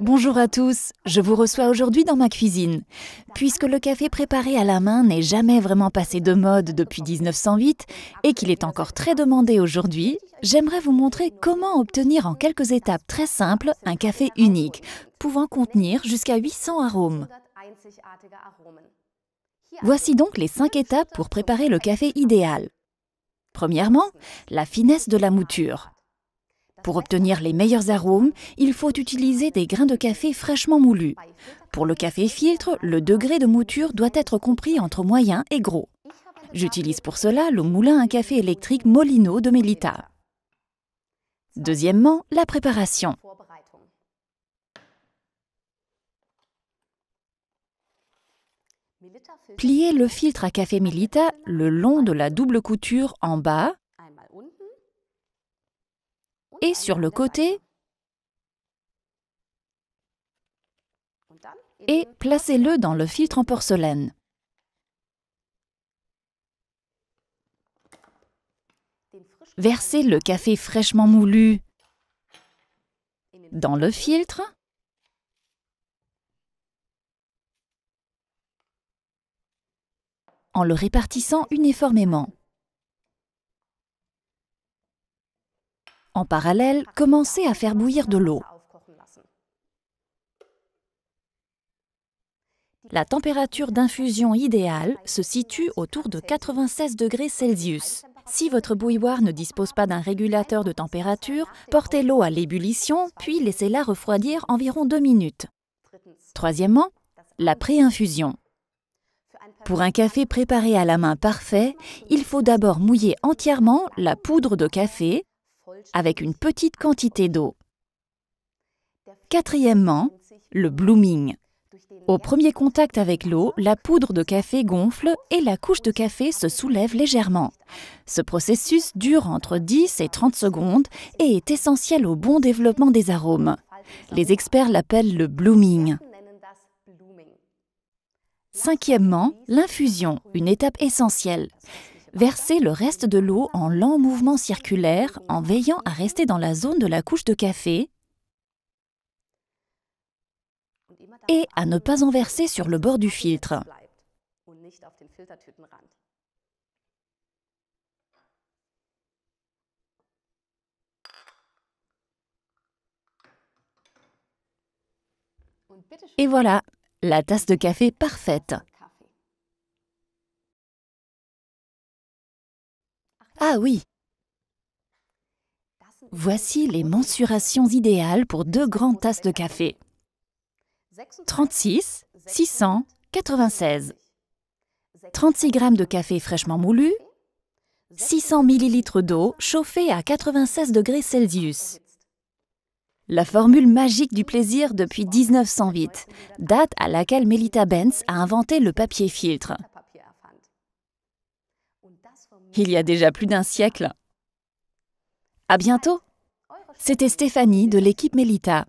Bonjour à tous, je vous reçois aujourd'hui dans ma cuisine. Puisque le café préparé à la main n'est jamais vraiment passé de mode depuis 1908 et qu'il est encore très demandé aujourd'hui, j'aimerais vous montrer comment obtenir en quelques étapes très simples un café unique, pouvant contenir jusqu'à 800 arômes. Voici donc les 5 étapes pour préparer le café idéal. Premièrement, la finesse de la mouture. Pour obtenir les meilleurs arômes, il faut utiliser des grains de café fraîchement moulus. Pour le café filtre, le degré de mouture doit être compris entre moyen et gros. J'utilise pour cela le moulin à café électrique Molino de Melita. Deuxièmement, la préparation. Pliez le filtre à café Melita le long de la double couture en bas et sur le côté et placez-le dans le filtre en porcelaine. Versez le café fraîchement moulu dans le filtre en le répartissant uniformément. En parallèle, commencez à faire bouillir de l'eau. La température d'infusion idéale se situe autour de 96 degrés Celsius. Si votre bouilloire ne dispose pas d'un régulateur de température, portez l'eau à l'ébullition, puis laissez-la refroidir environ 2 minutes. Troisièmement, la pré-infusion. Pour un café préparé à la main parfait, il faut d'abord mouiller entièrement la poudre de café, avec une petite quantité d'eau. Quatrièmement, le blooming. Au premier contact avec l'eau, la poudre de café gonfle et la couche de café se soulève légèrement. Ce processus dure entre 10 et 30 secondes et est essentiel au bon développement des arômes. Les experts l'appellent le blooming. Cinquièmement, l'infusion, une étape essentielle. Versez le reste de l'eau en lent mouvement circulaire en veillant à rester dans la zone de la couche de café et à ne pas en verser sur le bord du filtre. Et voilà, la tasse de café parfaite. Ah oui Voici les mensurations idéales pour deux grandes tasses de café. 36, 600, 96. 36 g de café fraîchement moulu, 600 ml d'eau chauffée à 96 degrés Celsius. La formule magique du plaisir depuis 1908, date à laquelle Melita Benz a inventé le papier filtre il y a déjà plus d'un siècle. À bientôt C'était Stéphanie de l'équipe Melita.